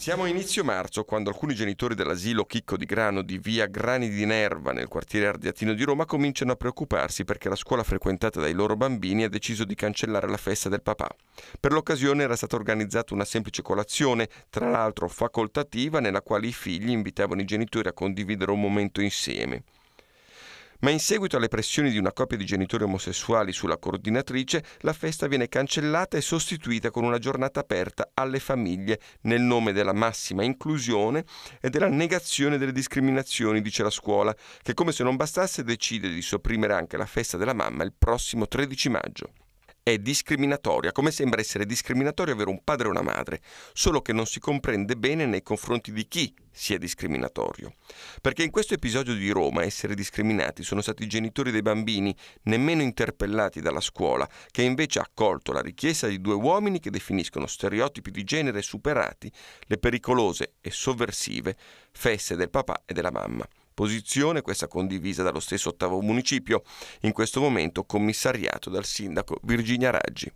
Siamo a inizio marzo quando alcuni genitori dell'asilo Chicco di Grano di via Grani di Nerva nel quartiere Ardiatino di Roma cominciano a preoccuparsi perché la scuola frequentata dai loro bambini ha deciso di cancellare la festa del papà. Per l'occasione era stata organizzata una semplice colazione, tra l'altro facoltativa, nella quale i figli invitavano i genitori a condividere un momento insieme ma in seguito alle pressioni di una coppia di genitori omosessuali sulla coordinatrice, la festa viene cancellata e sostituita con una giornata aperta alle famiglie nel nome della massima inclusione e della negazione delle discriminazioni, dice la scuola, che come se non bastasse decide di sopprimere anche la festa della mamma il prossimo 13 maggio è discriminatoria, come sembra essere discriminatorio avere un padre e una madre, solo che non si comprende bene nei confronti di chi sia discriminatorio. Perché in questo episodio di Roma essere discriminati sono stati i genitori dei bambini, nemmeno interpellati dalla scuola, che invece ha accolto la richiesta di due uomini che definiscono stereotipi di genere superati le pericolose e sovversive feste del papà e della mamma. Posizione questa condivisa dallo stesso ottavo municipio, in questo momento commissariato dal sindaco Virginia Raggi.